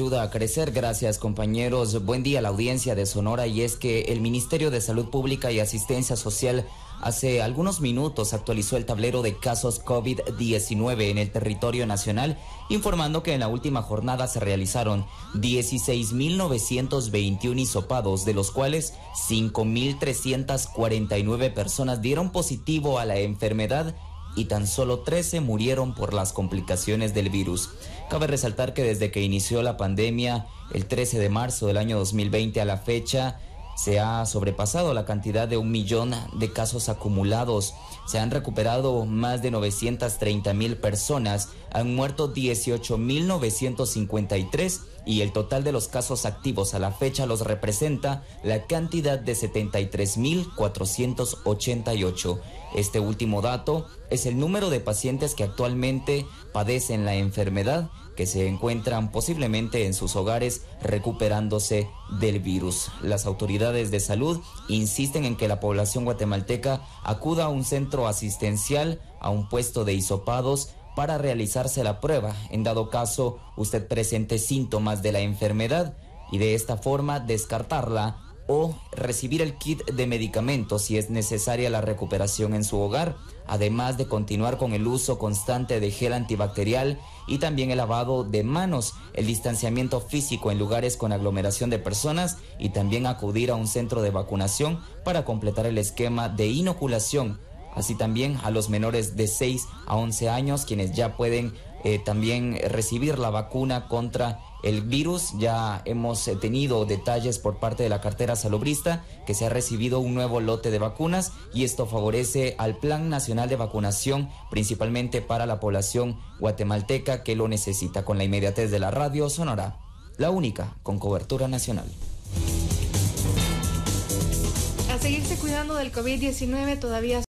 ayuda a crecer. Gracias compañeros. Buen día a la audiencia de Sonora y es que el Ministerio de Salud Pública y Asistencia Social hace algunos minutos actualizó el tablero de casos COVID-19 en el territorio nacional, informando que en la última jornada se realizaron 16.921 isopados de los cuales 5.349 personas dieron positivo a la enfermedad y tan solo 13 murieron por las complicaciones del virus. Cabe resaltar que desde que inició la pandemia, el 13 de marzo del año 2020 a la fecha, se ha sobrepasado la cantidad de un millón de casos acumulados. Se han recuperado más de 930 mil personas. Han muerto 18.953 y el total de los casos activos a la fecha los representa la cantidad de 73.488. Este último dato es el número de pacientes que actualmente padecen la enfermedad que se encuentran posiblemente en sus hogares recuperándose del virus. Las autoridades de salud insisten en que la población guatemalteca acuda a un centro asistencial, a un puesto de hisopados, para realizarse la prueba, en dado caso usted presente síntomas de la enfermedad, y de esta forma descartarla o recibir el kit de medicamentos si es necesaria la recuperación en su hogar, además de continuar con el uso constante de gel antibacterial y también el lavado de manos, el distanciamiento físico en lugares con aglomeración de personas y también acudir a un centro de vacunación para completar el esquema de inoculación así también a los menores de 6 a 11 años quienes ya pueden eh, también recibir la vacuna contra el virus. Ya hemos eh, tenido detalles por parte de la cartera salubrista que se ha recibido un nuevo lote de vacunas y esto favorece al Plan Nacional de Vacunación, principalmente para la población guatemalteca que lo necesita. Con la inmediatez de la radio Sonora, la única con cobertura nacional. A seguirse cuidando del COVID-19 todavía.